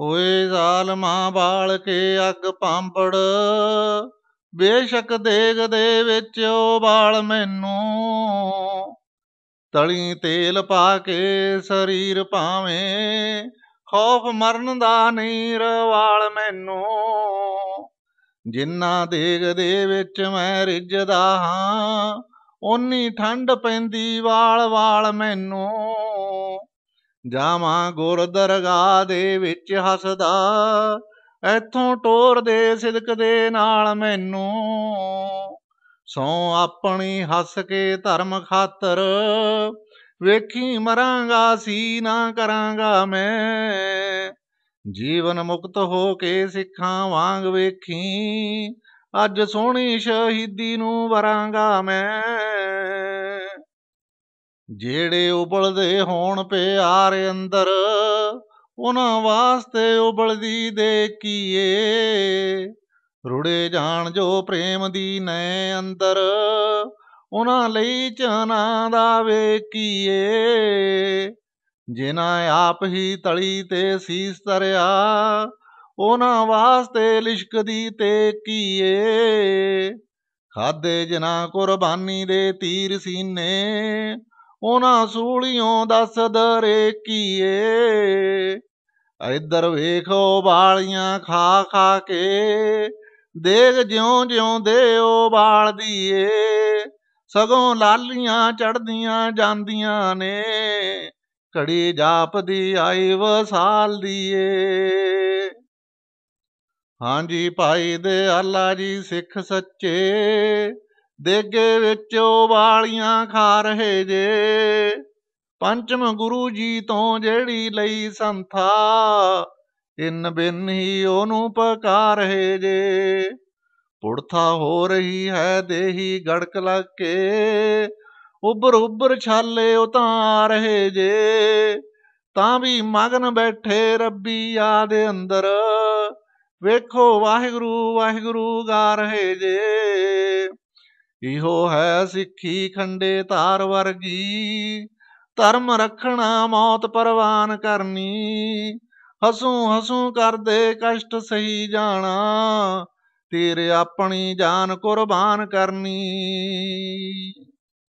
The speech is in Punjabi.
ਓਏ ਜ਼ਾਲਮਾ ਬਾਲ ਕੇ ਅੱਗ ਪਾਂਪੜ ਬੇਸ਼ੱਕ ਦੇਗ ਦੇ ਵਿੱਚ ਉਹ ਬਾਲ ਮੈਨੂੰ ਤਲੀ ਤੇਲ ਪਾ ਕੇ ਸਰੀਰ ਭਾਵੇਂ ਖੌਫ ਮਰਨ ਦਾ ਨਹੀਂ ਰਵਾਲ ਮੈਨੂੰ ਜਿੰਨਾ ਦੇਗ ਦੇ ਵਿੱਚ ਮੈਂ ਰਿੱਜਦਾ ਹਾਂ ਓਨੀ ਠੰਡ ਪੈਂਦੀ ਵਾਲ ਵਾਲ ਮੈਨੂੰ ਜਾਵਾਂ ਗੁਰ ਦਰਗਾਹ ਦੇ ਵਿੱਚ ਹੱਸਦਾ ਐਥੋਂ ਟੋਰ ਦੇ ਸਿਦਕ ਦੇ ਨਾਲ ਮੈਨੂੰ ਸੋ ਆਪਣੀ ਹੱਸ ਕੇ ਧਰਮ ਖਾਤਰ ਵੇਖੀ ਮਰਾਂਗਾ ਸੀ ਨਾ ਕਰਾਂਗਾ ਮੈਂ ਜੀਵਨ ਮੁਕਤ ਹੋ ਕੇ ਸਿੱਖਾਂ ਵਾਂਗ ਵੇਖੀ ਅੱਜ ਸੋਹਣੀ ਸ਼ਹੀਦੀ ਨੂੰ ਵਰਾਂਗਾ ਮੈਂ ਜਿਹੜੇ ਉਬਲਦੇ ਹੋਣ ਪਿਆਰ ਅੰਦਰ ਉਹਨਾਂ ਵਾਸਤੇ ਉਬਲਦੀ ਦੇ ਕੀਏ ਰੁੜੇ ਜਾਣ ਜੋ ਪ੍ਰੇਮ ਦੀ ਨੈ ਅੰਦਰ ਉਹਨਾਂ ਲਈ ਚਨਾ ਦਾ ਵੇਖੀਏ ਜਿਨ੍ਹਾਂ ਆਪ ਹੀ ਤਲੀ ਤੇ ਸੀਸ ਤਰਿਆ ਉਹਨਾਂ ਵਾਸਤੇ ਲਿਸ਼ਕਦੀ ਤੇ ਕੀਏ ਖਾਦੇ ਜਿਨ੍ਹਾਂ ਕੁਰਬਾਨੀ ਦੇ ਤੀਰ ਸੀਨੇ ਉਹਨਾਂ ਸੂਲੀਆਂ ਦੱਸ ਦਰੇ ਕੀਏ ਇੱਧਰ ਵੇਖੋ ਬਾਲੀਆਂ ਖਾ ਖਾ ਕੇ ਦੇਖ ਜਿਉਂ ਜਿਉਂ ਦੇ ਉਹ ਬਾਲ ਦੀਏ ਸਗੋਂ ਲਾਲੀਆਂ ਚੜਦੀਆਂ ਜਾਂਦੀਆਂ ਨੇ ਘੜੀ ਜਾਪਦੀ ਆਈ ਵਸਾਲ ਦੀਏ ਹਾਂਜੀ ਭਾਈ ਦੇ ਆਲਾ ਜੀ ਸਿੱਖ ਸੱਚੇ ਦੇਗੇ ਉਹ ਵਾਲੀਆਂ ਖਾ ਰਹੇ ਜੇ ਪੰਚਮ ਗੁਰੂ ਜੀ ਤੋਂ ਜਿਹੜੀ ਲਈ ਸੰਥਾ ਇਨ ਬਿਨ ਹੀ ਉਹਨੂੰ ਪਕਾ ਰਹੇ ਜੇ ਪੁੜਥਾ ਹੋ ਰਹੀ ਹੈ ਦੇਹੀ ਗੜਕ ਲੱਗ ਕੇ ਉੱਬਰ ਉੱਬਰ ਛਾਲੇ ਉਤਾਰ ਰਹੇ ਜੇ ਤਾਂ ਵੀ ਮਗਨ ਬੈਠੇ ਰੱਬੀ ਯਾਦ ਅੰਦਰ ਵੇਖੋ ਵਾਹਿਗੁਰੂ ਵਾਹਿਗੁਰੂ ਗਾ ਰਹੇ ਜੇ ਇਹੋ ਹੈ ਸਿੱਖੀ ਖੰਡੇ ਧਾਰ ਵਰਗੀ ਧਰਮ ਰੱਖਣਾ ਮੌਤ ਪਰਵਾਨ ਕਰਨੀ ਹਸੂ ਹਸੂ ਕਰਦੇ ਕਸ਼ਟ ਸਹੀ ਜਾਣਾ ਤੇਰੇ ਆਪਣੀ ਜਾਨ ਕੁਰਬਾਨ ਕਰਨੀ